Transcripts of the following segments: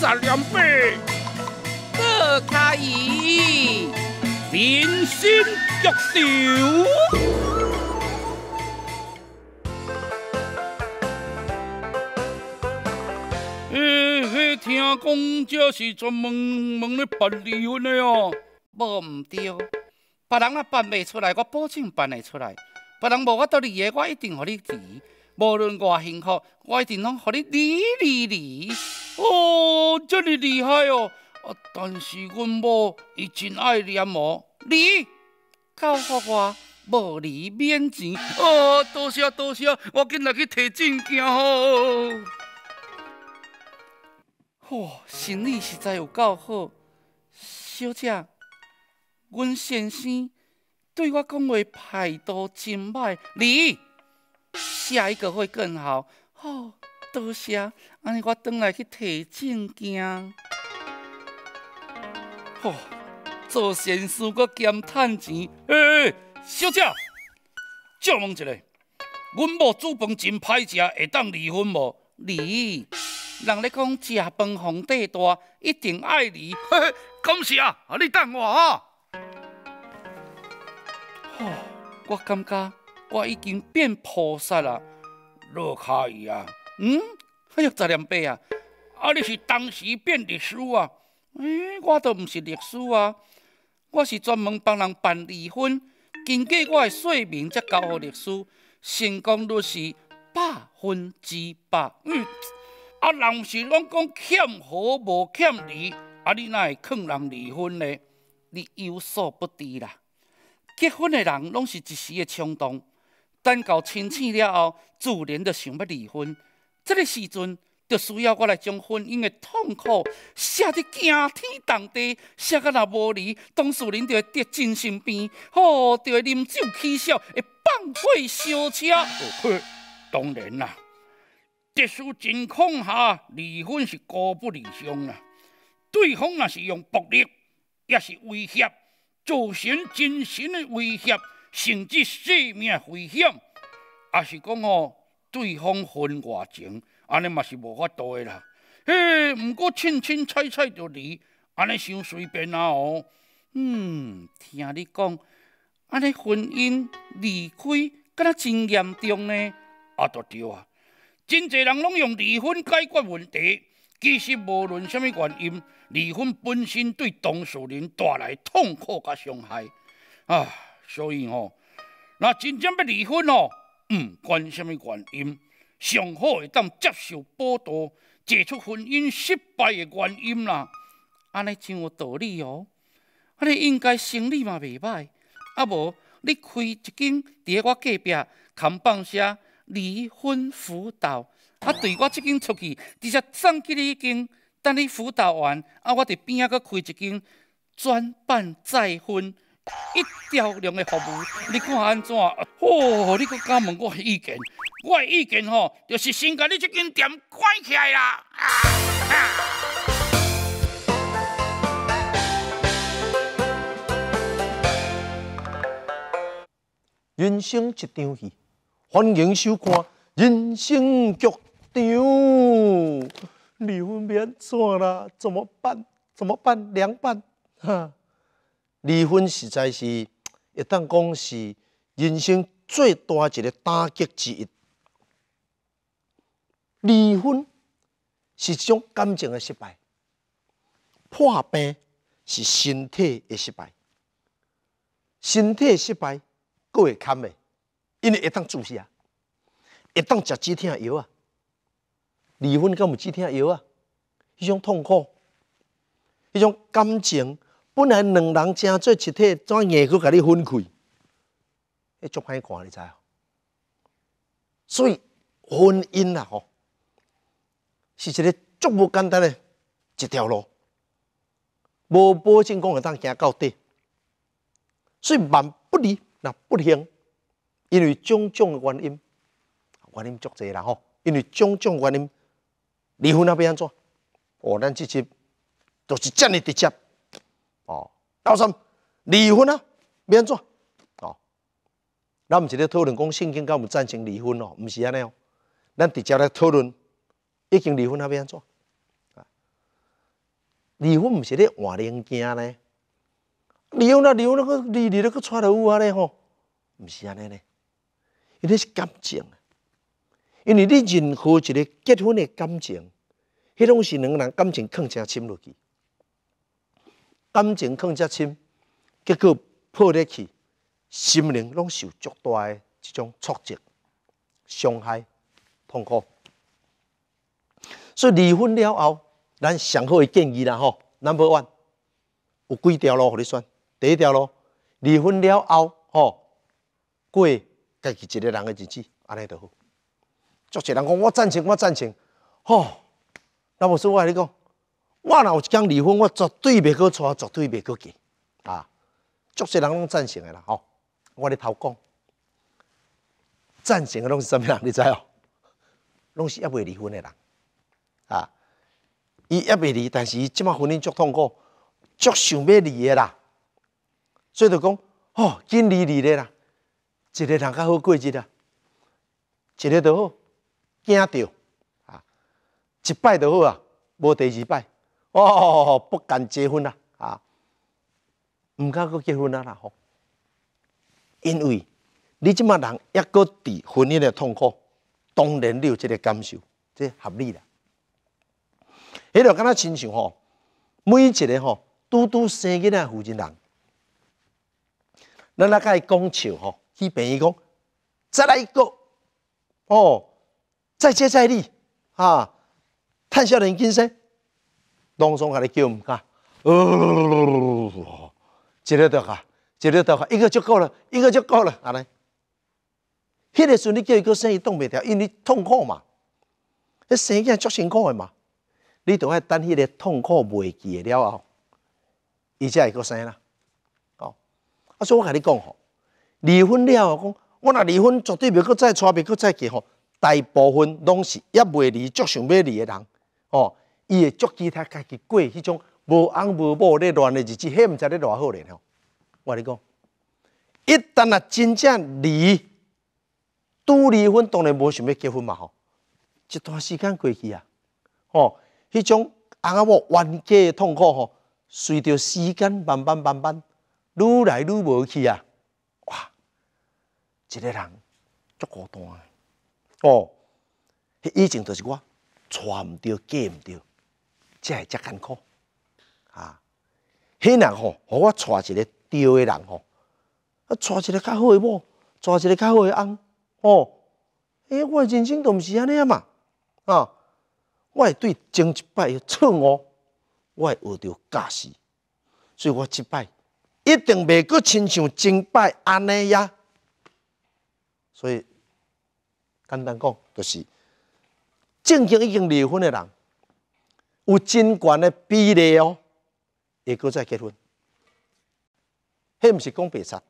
三两百，好交易，民心肉肉。哎，听讲这是专门帮你办离婚的哦。无唔对，别人若办袂出来，我保证办会出来。别人无法度离的，我一定和你离。无论偌幸福，我一定能和你离离离。哦，这么厉害哦！啊，但是阮某伊真爱黏我，你教教我，无你免钱哦。多谢多谢，我紧来去摕证件吼。哇，心理实在有够好，小姐，阮先生对我讲话态度真歹，你下一个会更好哦。多谢，安尼我转来去摕证件。哦，做善事搁兼趁钱。哎，小姐，借问一下，阮某煮饭真歹食，会当离婚无？离。人咧讲，食饭皇帝大，一定爱离。嘿嘿，感谢啊，啊你等我啊。哦，我感觉我已经变菩萨了，卡伊啊！嗯，哎呀，杂念八啊，啊，你是当时变律师啊？哎，我都毋是律师啊，我是专门帮人办离婚，经过我的说明才交予律师，成功率是百分之百。嗯，啊，人是拢讲欠和无欠离，啊，你哪会劝人离婚呢？你有所不知啦，结婚的人拢是一时的冲动，等到清醒了后，自然就想要离婚。这个时阵，就需要我来将婚姻的痛苦写得惊天动地，写到那无理，当事人就会跌精神病，吼就会饮酒起笑，会放火烧车。当然啦，特殊情况下离婚是高不成啊，对方若是用暴力，也是威胁，造成精神的威胁，甚至性命危险，还是讲哦。对方分外情，安尼嘛是无法度的啦。嘿，毋过清清彩彩就离，安尼伤随便啊哦。嗯，听你讲，安尼婚姻离开，敢若真严重呢。啊都对啊，真侪人拢用离婚解决问题。其实无论虾物原因，离婚本身对当事人带来痛苦甲伤害。啊，所以吼，若真正要离婚吼。嗯，关什么原因？上好会当接受报道，找出婚姻失败的原因啦。安尼真有道理哦？安尼应该生意嘛袂歹。啊无，你开一间伫我隔壁扛放下离婚辅导，啊对我即间出去，直接送给你一间。等你辅导完，啊我伫边仔阁开一间专办再婚。一条龙的服务，你看安怎？哦，你搁敢问我的意见？我的意见吼，就是先甲你这间店关起来啦。人生一场戏，欢迎收看《人生剧场》。李文斌错了，怎么办？怎么办？凉拌，哈。离婚实在是，会当讲是人生最大一个打击之一。离婚是一种感情的失败，破病是身体的失败，身体失败，佫会扛的，因为会当注射，会当食止疼药啊，离婚敢有止疼药啊，迄种痛苦，迄种感情。本来两人正做一体，怎硬去甲你分开？迄足歹看，你知哦。所以婚姻啦吼，是一个足无简单的一条路，无保证讲会当行到底。所以万不离那不行，因为种种原因，原因足侪啦吼。因为种种原因，离婚那边安怎？哦，咱直接就是这么直接。哦，到什离婚啊？变做哦？那我们咧讨论讲，圣经敢有赞成离婚哦？毋是安尼哦。咱直接来讨论，已经离婚那边做啊？离婚毋是咧换零件咧？离婚那离婚那个离离那个娶头有啊咧吼？毋是安尼咧，为是感情啊。因为你任何一个结婚的感情，迄种是能让感情更加深入去。感情更加深，结果破裂去，心灵拢受足大诶一种挫折、伤害、痛苦。所以离婚了后，咱上好诶建议啦吼，Number one，有几条路互你选？第一条路，离婚了后吼，过家己一个人诶日子，安尼著好。足侪人讲我赞成，我赞成，吼，那无说我甲你讲。我若有一天离婚，我绝对袂去娶，绝对袂去嫁。啊！足侪人拢赞成的啦，吼！我咧偷讲，赞成的拢是啥物人？你知哦？拢是还袂离婚的人，啊！伊还袂离，但是伊即嘛婚姻足痛苦，足想欲离的啦。所以就讲，哦，紧离离咧啦，一日人较好过一日啊，一日就好，惊着啊，一摆就好啊，无第二摆。哦，不敢结婚啦，啊，唔敢去结婚啦啦，吼，因为你即么人一个伫婚姻的痛苦，当然你有这个感受，这合理啦。迄条敢若亲像吼，每一个吼拄拄生囡仔负责人，咱来甲伊讲笑吼，去便伊讲再来一个，哦，再接再厉啊，叹笑人今生。放松甲你叫唔呃，一个就好，一个就好，一个就够了，一个就够了。安尼。迄个时阵你叫伊个生，伊挡袂牢，因为痛苦嘛。迄生囝足辛苦的嘛，你都爱等迄个痛苦袂记了后，伊才会个生啦。哦，所以我甲你讲吼，离婚了，后讲我若离婚，绝对袂佮再娶，袂佮再结吼。大部分拢是一未离足想欲离诶人，哦。伊会足其他家己过迄种无翁无某咧乱的日子，迄毋知咧偌好咧吼。我你讲，一旦啊真正离，拄离婚当然无想要结婚嘛吼。一段时间过去啊，吼，迄种翁仔某冤家痛苦吼，随着时间慢慢慢慢，愈来愈无去啊。哇，一个人足孤单个，哦，以前就是我娶毋着，嫁毋着。才会才艰苦，啊！嘿人吼，互我娶一个对的人吼，啊，娶一个较好的某，娶一个较好的翁，哦，哎，我人生都毋是安尼啊嘛，啊！我会对前一摆嘅错误，我会学着教驶，所以我即摆一定未够亲像前摆安尼呀。所以简单讲，就是正经已经离婚的人。有真悬的比例哦，会搁再结婚，迄毋是讲白贼，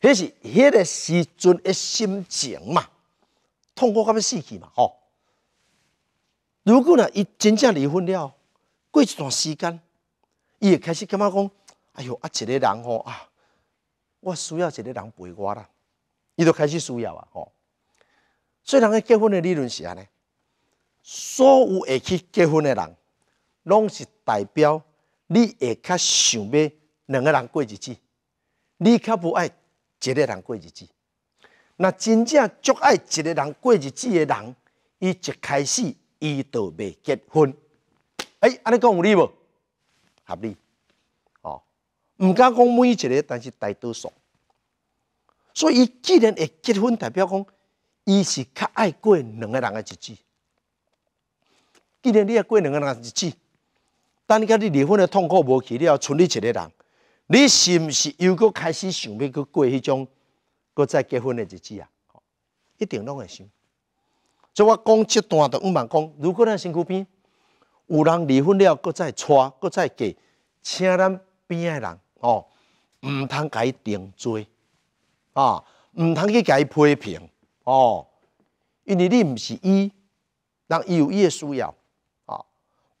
迄是迄个时阵的心情嘛，痛苦到要死去嘛，吼。如果呢，伊真正离婚了，过一段时间，伊会开始感觉讲，哎哟，啊，一个人吼啊，我需要一个人陪我啦，伊就开始需要啊，吼。所以讲，结婚的理论是安尼：所有会去结婚的人，拢是代表，你会较想要两个人过日子，你较不爱一个人过日子。那真正足爱一个人过日子的人，伊一开始伊就未结婚。哎，安尼讲有理无？合理。哦，毋敢讲每一个，但是大多数。所以，既然会结婚，代表讲，伊是较爱过两个人嘅日子。既然你爱过两个人嘅日子，等你讲你离婚的痛苦无去了，要处理个人，你是不是又搁开始想要去过迄种搁再结婚的日子啊？一定拢会想。所以我讲这段的，毋蛮讲。如果咱身躯边有人离婚了，搁再娶，搁再嫁，请咱边的人哦，毋通甲伊定罪啊，毋通去甲伊批评哦，因为你毋是伊，人伊有伊的需要。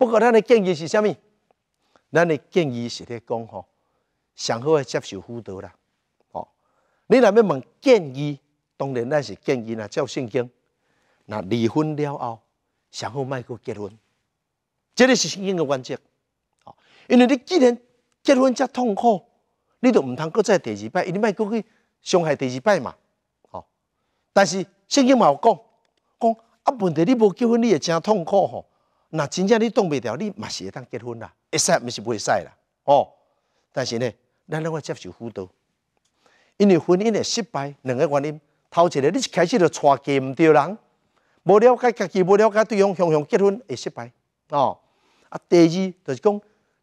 不过，咱的建议是啥物？咱的建议是咧讲吼，上好接受辅导啦。哦，你若要问建议，当然咱是建议呐，照圣经，那离婚了后，上好莫阁结婚，这个是因果原则。哦，因为你既然结婚遮痛苦，你就毋通搁再第二摆，你莫阁去伤害第二摆嘛。哦，但是圣经嘛有讲，讲啊，问题你无结婚，你会真痛苦吼。那真正你挡袂牢，你嘛是会当结婚啦，会使毋是袂使啦，哦。但是呢，咱兩個接受辅导，因为婚姻嘅失败两个原因，头一个你开始就撮結毋对人，无了解家己，无了解对方，互相结婚会失败，哦，啊第二就是讲，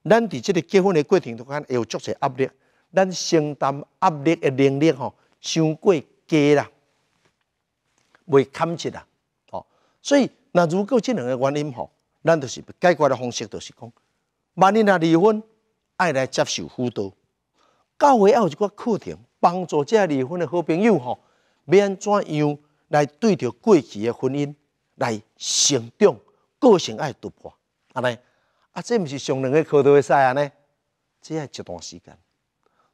咱伫即个结婚的过程中间要有足多压力，咱承担压力诶，能力吼，伤过低啦，袂堪切啦，哦。所以那如果即两个原因吼，咱就是解决的方式，就是讲，万一若离婚，爱来接受辅导。教会还有一寡课程，帮助这离婚的好朋友吼，要安怎样来对着过去的婚姻来成长，个性爱突破。安尼，啊，这毋是上两个课都会使安尼，这系一段时间，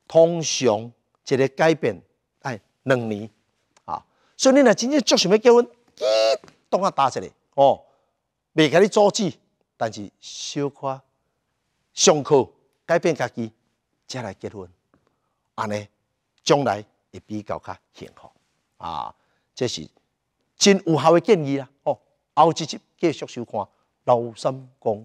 通常一个改变，哎，两年，啊，所以你若真正足想要结婚，一当啊打一来，哦。未甲你阻止，但是小可上课改变家己，才来结婚，安尼将来会比较较幸福啊！这是真有效的建议啊！哦，后一集继续收看《老三公》。